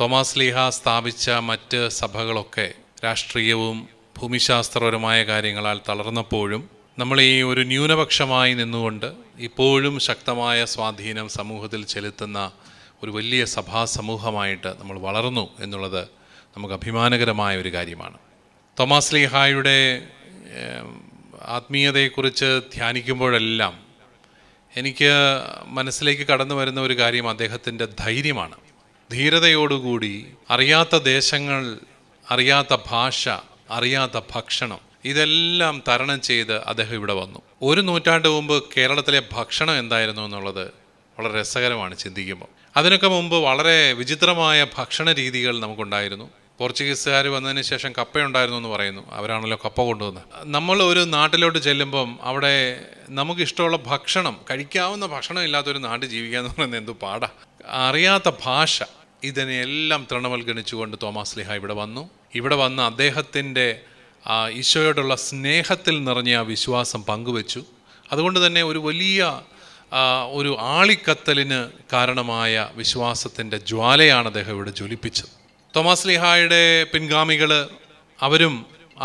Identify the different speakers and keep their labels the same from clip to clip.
Speaker 1: Thomas ലീഹ സ്ഥാപിച്ച മറ്റ് സഭകളൊക്കെ രാഷ്ട്രീയവും ഭൂമിശാസ്ത്രപരമായ കാര്യങ്ങളാൽ തളർന്നപ്പോഴും നമ്മൾ ഈ ഒരു ന്യൂനപക്ഷമായി നിന്നുകൊണ്ട് ഇപ്പോഴും ശക്തമായ സ്വാധീനം സമൂഹത്തിൽ ചെലുത്തുന്ന ഒരു വലിയ സഭാ സമൂഹമായിട്ട് നമ്മൾ വളർന്നു എന്നുള്ളത് നമുക്ക് അഭിമാനകരമായ ഒരു കാര്യമാണ് തോമാസ് ലീഹായുടെ ആത്മീയതയെക്കുറിച്ച് ധ്യാനിക്കുമ്പോഴെല്ലാം എനിക്ക് മനസ്സിലേക്ക് കടന്നു വരുന്ന ഒരു കാര്യം അദ്ദേഹത്തിൻ്റെ ധൈര്യമാണ് ധീരതയോടുകൂടി അറിയാത്ത ദേശങ്ങൾ അറിയാത്ത ഭാഷ അറിയാത്ത ഭക്ഷണം ഇതെല്ലാം തരണം ചെയ്ത് അദ്ദേഹം ഇവിടെ വന്നു ഒരു നൂറ്റാണ്ട് മുമ്പ് കേരളത്തിലെ ഭക്ഷണം എന്തായിരുന്നു എന്നുള്ളത് വളരെ രസകരമാണ് ചിന്തിക്കുമ്പോൾ അതിനൊക്കെ മുമ്പ് വളരെ വിചിത്രമായ ഭക്ഷണ രീതികൾ നമുക്കുണ്ടായിരുന്നു പോർച്ചുഗീസുകാർ വന്നതിന് ശേഷം കപ്പയുണ്ടായിരുന്നു എന്ന് പറയുന്നു അവരാണല്ലോ കപ്പ കൊണ്ടുവന്നത് നമ്മൾ ഒരു നാട്ടിലോട്ട് ചെല്ലുമ്പം അവിടെ നമുക്ക് ഇഷ്ടമുള്ള ഭക്ഷണം കഴിക്കാവുന്ന ഭക്ഷണം ഇല്ലാത്തൊരു നാട്ടിൽ ജീവിക്കുക എന്ന് പറയുന്നത് എന്തു പാടാ അറിയാത്ത ഭാഷ ഇതിനെയെല്ലാം തൃണമൽ തോമസ് ലിഹ ഇവിടെ വന്നു ഇവിടെ വന്ന് അദ്ദേഹത്തിൻ്റെ ഈശോയോടുള്ള സ്നേഹത്തിൽ നിറഞ്ഞ ആ വിശ്വാസം പങ്കുവച്ചു അതുകൊണ്ട് തന്നെ ഒരു വലിയ ഒരു ആളിക്കത്തലിന് കാരണമായ വിശ്വാസത്തിൻ്റെ ജ്വാലയാണ് അദ്ദേഹം ഇവിടെ ജ്വലിപ്പിച്ചത് തോമസ് ലിഹായുടെ പിൻഗാമികൾ അവരും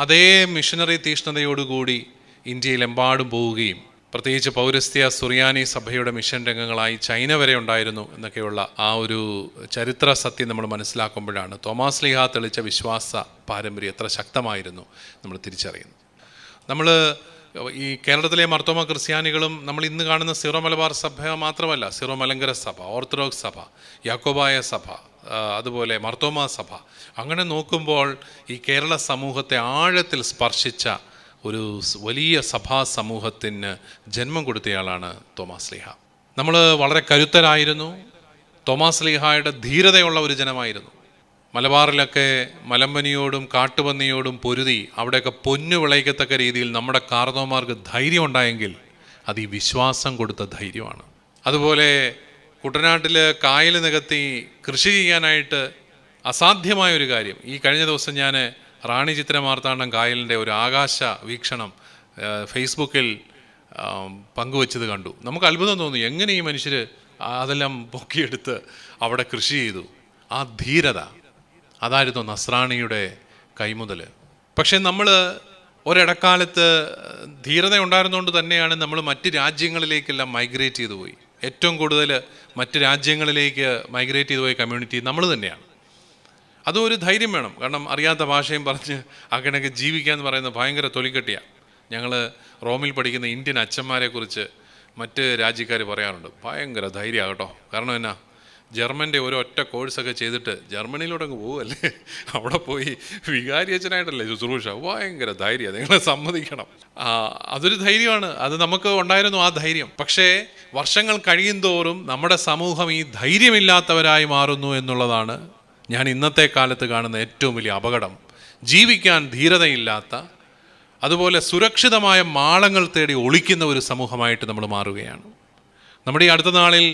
Speaker 1: അതേ മിഷനറി തീഷ്ണതയോടുകൂടി ഇന്ത്യയിലെമ്പാടും പോവുകയും പ്രത്യേകിച്ച് പൗരസ്ത്യ സുറിയാനി സഭയുടെ മിഷൻ രംഗങ്ങളായി ചൈന വരെ ഉണ്ടായിരുന്നു എന്നൊക്കെയുള്ള ആ ഒരു ചരിത്ര സത്യം നമ്മൾ മനസ്സിലാക്കുമ്പോഴാണ് തോമാസ് ലിഹ തെളിച്ച വിശ്വാസ പാരമ്പര്യം എത്ര ശക്തമായിരുന്നു നമ്മൾ തിരിച്ചറിയുന്നത് നമ്മൾ ഈ കേരളത്തിലെ മർത്തോമ ക്രിസ്ത്യാനികളും നമ്മൾ ഇന്ന് കാണുന്ന സിറോ മലബാർ സഭ മാത്രമല്ല സിറോ മലങ്കര സഭ ഓർത്തഡോക്സ് സഭ യാക്കോബായ സഭ അതുപോലെ മർത്തോമ സഭ അങ്ങനെ നോക്കുമ്പോൾ ഈ കേരള സമൂഹത്തെ ആഴത്തിൽ സ്പർശിച്ച ഒരു വലിയ സഭാ സമൂഹത്തിന് ജന്മം കൊടുത്തയാളാണ് തോമാസ് ലീഹ നമ്മൾ വളരെ കരുത്തരായിരുന്നു തോമാസ് ലീഹായുടെ ധീരതയുള്ള ഒരു ജനമായിരുന്നു മലബാറിലൊക്കെ മലമ്പനിയോടും കാട്ടുപന്നിയോടും പൊരുതി അവിടെയൊക്കെ പൊന്നു വിളയിക്കത്തക്ക രീതിയിൽ നമ്മുടെ കാർന്നോമാർക്ക് ധൈര്യം ഉണ്ടായെങ്കിൽ അത് ഈ വിശ്വാസം കൊടുത്ത ധൈര്യമാണ് അതുപോലെ കുട്ടനാട്ടിൽ കായൽ നികത്തി കൃഷി ചെയ്യാനായിട്ട് അസാധ്യമായൊരു കാര്യം ഈ കഴിഞ്ഞ ദിവസം ഞാൻ റാണി ചിത്രമാർത്താണ്ഡം കായലിൻ്റെ ഒരു ആകാശ വീക്ഷണം ഫേസ്ബുക്കിൽ പങ്കുവച്ചത് കണ്ടു നമുക്ക് അത്ഭുതം തോന്നി എങ്ങനെ ഈ മനുഷ്യർ അതെല്ലാം പൊക്കിയെടുത്ത് അവിടെ കൃഷി ചെയ്തു ആ ധീരത അതായിരുന്നു നസ്രാണിയുടെ കൈമുതൽ പക്ഷേ നമ്മൾ ഒരിടക്കാലത്ത് ധീരത ഉണ്ടായിരുന്നുകൊണ്ട് തന്നെയാണ് നമ്മൾ മറ്റ് രാജ്യങ്ങളിലേക്കെല്ലാം മൈഗ്രേറ്റ് ചെയ്തു പോയി ഏറ്റവും കൂടുതൽ മറ്റ് രാജ്യങ്ങളിലേക്ക് മൈഗ്രേറ്റ് ചെയ്തു പോയ കമ്മ്യൂണിറ്റി നമ്മൾ തന്നെയാണ് അതും ഒരു ധൈര്യം വേണം കാരണം അറിയാത്ത ഭാഷയും പറഞ്ഞ് അങ്ങനെയൊക്കെ ജീവിക്കുക എന്ന് പറയുന്നത് ഭയങ്കര തൊലിക്കെട്ടിയാണ് ഞങ്ങൾ റോമിൽ പഠിക്കുന്ന ഇന്ത്യൻ അച്ഛന്മാരെക്കുറിച്ച് മറ്റ് രാജ്യക്കാർ പറയാറുണ്ട് ഭയങ്കര ധൈര്യമാണ് കേട്ടോ കാരണം എന്നാ ജർമ്മൻ്റെ ഒരു ഒറ്റ കോഴ്സൊക്കെ ചെയ്തിട്ട് ജർമ്മനിയിലൂടെ അങ്ങ് പോവല്ലേ അവിടെ പോയി വികാരി അച്ഛനായിട്ടല്ലേ ശുശ്രൂഷ ഭയങ്കര ധൈര്യം നിങ്ങളെ സമ്മതിക്കണം അതൊരു ധൈര്യമാണ് അത് നമുക്ക് ഉണ്ടായിരുന്നു ആ ധൈര്യം പക്ഷേ വർഷങ്ങൾ കഴിയും തോറും നമ്മുടെ സമൂഹം ഈ ധൈര്യമില്ലാത്തവരായി മാറുന്നു എന്നുള്ളതാണ് ഞാൻ ഇന്നത്തെ കാലത്ത് കാണുന്ന ഏറ്റവും വലിയ അപകടം ജീവിക്കാൻ ധീരതയില്ലാത്ത അതുപോലെ സുരക്ഷിതമായ മാളങ്ങൾ തേടി ഒളിക്കുന്ന ഒരു സമൂഹമായിട്ട് നമ്മൾ മാറുകയാണ് നമ്മുടെ ഈ അടുത്ത നാളിൽ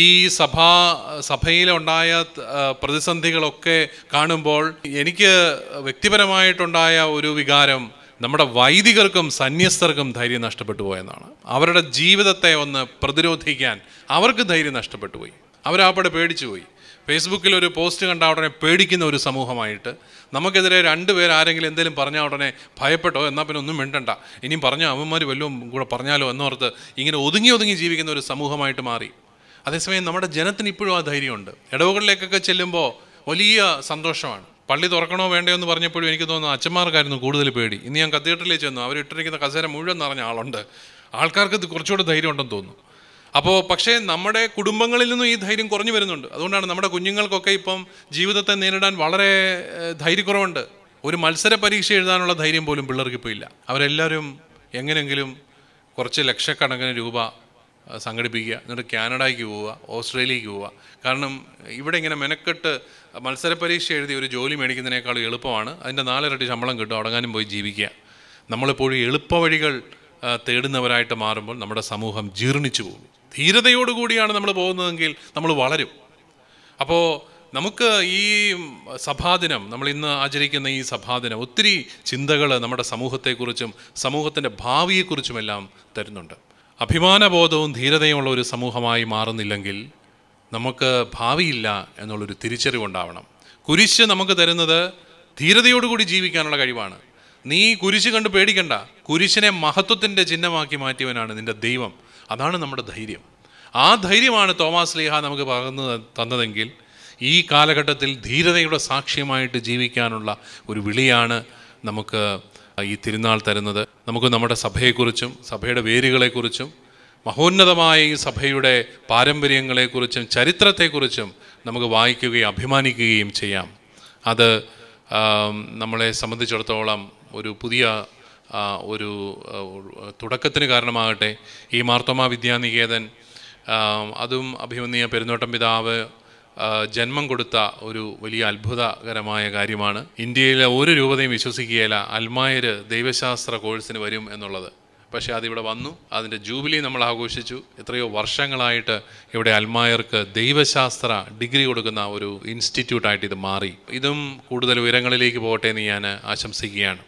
Speaker 1: ഈ സഭാ സഭയിലുണ്ടായ പ്രതിസന്ധികളൊക്കെ കാണുമ്പോൾ എനിക്ക് വ്യക്തിപരമായിട്ടുണ്ടായ ഒരു വികാരം നമ്മുടെ വൈദികർക്കും സന്യസ്തർക്കും ധൈര്യം നഷ്ടപ്പെട്ടു പോയെന്നാണ് അവരുടെ ജീവിതത്തെ ഒന്ന് പ്രതിരോധിക്കാൻ അവർക്ക് ധൈര്യം നഷ്ടപ്പെട്ടു പോയി അവരാപ്പടെ പേടിച്ചു പോയി ഫേസ്ബുക്കിൽ ഒരു പോസ്റ്റ് കണ്ട ഉടനെ പേടിക്കുന്ന ഒരു സമൂഹമായിട്ട് നമുക്കെതിരെ രണ്ടുപേർ ആരെങ്കിലും എന്തെങ്കിലും പറഞ്ഞ ഉടനെ ഭയപ്പെട്ടോ എന്നാൽ പിന്നെ ഒന്നും മിണ്ടണ്ട ഇനിയും പറഞ്ഞ അവന്മാർ വല്ലതും കൂടെ പറഞ്ഞാലോ എന്നോർത്ത് ഇങ്ങനെ ഒതുങ്ങി ഒതുങ്ങി ജീവിക്കുന്ന ഒരു സമൂഹമായിട്ട് മാറി അതേസമയം നമ്മുടെ ജനത്തിന് ഇപ്പോഴും ആ ധൈര്യമുണ്ട് ഇടവുകളിലേക്കൊക്കെ ചെല്ലുമ്പോൾ വലിയ സന്തോഷമാണ് പള്ളി തുറക്കണോ വേണ്ടയോ എന്ന് പറഞ്ഞപ്പോഴും എനിക്ക് തോന്നുന്നു അച്ഛന്മാർക്കായിരുന്നു കൂടുതൽ പേടി ഇന്ന് ഞാൻ കത്തീഡ്രലിൽ ചെന്നു അവരിട്ടിരിക്കുന്ന കസേര മുഴുവൻ നിറഞ്ഞ ആളുണ്ട് ആൾക്കാർക്ക് കുറച്ചുകൂടെ ധൈര്യം ഉണ്ടെന്ന് തോന്നുന്നു അപ്പോൾ പക്ഷേ നമ്മുടെ കുടുംബങ്ങളിൽ നിന്നും ഈ ധൈര്യം കുറഞ്ഞു വരുന്നുണ്ട് അതുകൊണ്ടാണ് നമ്മുടെ കുഞ്ഞുങ്ങൾക്കൊക്കെ ഇപ്പം ജീവിതത്തെ നേരിടാൻ വളരെ ധൈര്യക്കുറവുണ്ട് ഒരു മത്സര പരീക്ഷ എഴുതാനുള്ള ധൈര്യം പോലും പിള്ളേർക്ക് ഇപ്പോൾ ഇല്ല അവരെല്ലാവരും എങ്ങനെയെങ്കിലും കുറച്ച് ലക്ഷക്കണക്കിന് രൂപ സംഘടിപ്പിക്കുക എന്നിട്ട് കാനഡയ്ക്ക് പോവുക ഓസ്ട്രേലിയക്ക് പോവുക കാരണം ഇവിടെ ഇങ്ങനെ മെനക്കെട്ട് മത്സര പരീക്ഷ എഴുതി ഒരു ജോലി മേടിക്കുന്നതിനേക്കാൾ എളുപ്പമാണ് അതിൻ്റെ നാലിരട്ടി ശമ്പളം കിട്ടും അടങ്ങാനും പോയി ജീവിക്കുക നമ്മളെപ്പോഴും എളുപ്പ വഴികൾ തേടുന്നവരായിട്ട് മാറുമ്പോൾ നമ്മുടെ സമൂഹം ജീർണിച്ചു പോകും ധീരതയോടുകൂടിയാണ് നമ്മൾ പോകുന്നതെങ്കിൽ നമ്മൾ വളരും അപ്പോൾ നമുക്ക് ഈ സഭാദിനം നമ്മൾ ഇന്ന് ആചരിക്കുന്ന ഈ സഭാദിനം ഒത്തിരി ചിന്തകൾ നമ്മുടെ സമൂഹത്തെക്കുറിച്ചും സമൂഹത്തിൻ്റെ ഭാവിയെക്കുറിച്ചുമെല്ലാം തരുന്നുണ്ട് അഭിമാനബോധവും ധീരതയുമുള്ള ഒരു സമൂഹമായി മാറുന്നില്ലെങ്കിൽ നമുക്ക് ഭാവിയില്ല എന്നുള്ളൊരു തിരിച്ചറിവുണ്ടാവണം കുരിശ് നമുക്ക് തരുന്നത് ധീരതയോടുകൂടി ജീവിക്കാനുള്ള കഴിവാണ് നീ കുരിശ് കണ്ട് പേടിക്കണ്ട കുരിശിനെ മഹത്വത്തിൻ്റെ ചിഹ്നമാക്കി മാറ്റിയവനാണ് നിൻ്റെ ദൈവം അതാണ് നമ്മുടെ ധൈര്യം ആ ധൈര്യമാണ് തോമസ് ലീഹ നമുക്ക് പകർന്നു തന്നതെങ്കിൽ ഈ കാലഘട്ടത്തിൽ ധീരതയുടെ സാക്ഷ്യമായിട്ട് ജീവിക്കാനുള്ള ഒരു വിളിയാണ് നമുക്ക് ഈ തിരുനാൾ തരുന്നത് നമുക്ക് നമ്മുടെ സഭയെക്കുറിച്ചും സഭയുടെ വേരുകളെക്കുറിച്ചും മഹോന്നതമായ ഈ സഭയുടെ പാരമ്പര്യങ്ങളെക്കുറിച്ചും ചരിത്രത്തെക്കുറിച്ചും നമുക്ക് വായിക്കുകയും അഭിമാനിക്കുകയും ചെയ്യാം അത് നമ്മളെ സംബന്ധിച്ചിടത്തോളം ഒരു പുതിയ ഒരു തുടക്കത്തിന് കാരണമാകട്ടെ ഈ മാർത്തോമ വിദ്യാനികേതൻ അതും അഭിമന്യ പെരുന്നോട്ടം പിതാവ് ജന്മം കൊടുത്ത ഒരു വലിയ അത്ഭുതകരമായ കാര്യമാണ് ഇന്ത്യയിലെ ഒരു രൂപതയും വിശ്വസിക്കുകയില്ല അൽമായർ ദൈവശാസ്ത്ര കോഴ്സിന് വരും എന്നുള്ളത് പക്ഷേ അതിവിടെ വന്നു അതിൻ്റെ ജൂബിലി നമ്മൾ ആഘോഷിച്ചു എത്രയോ വർഷങ്ങളായിട്ട് ഇവിടെ അൽമായർക്ക് ദൈവശാസ്ത്ര ഡിഗ്രി കൊടുക്കുന്ന ഒരു ഇൻസ്റ്റിറ്റ്യൂട്ടായിട്ട് ഇത് മാറി ഇതും കൂടുതൽ ഉയരങ്ങളിലേക്ക് പോകട്ടെ എന്ന് ഞാൻ ആശംസിക്കുകയാണ്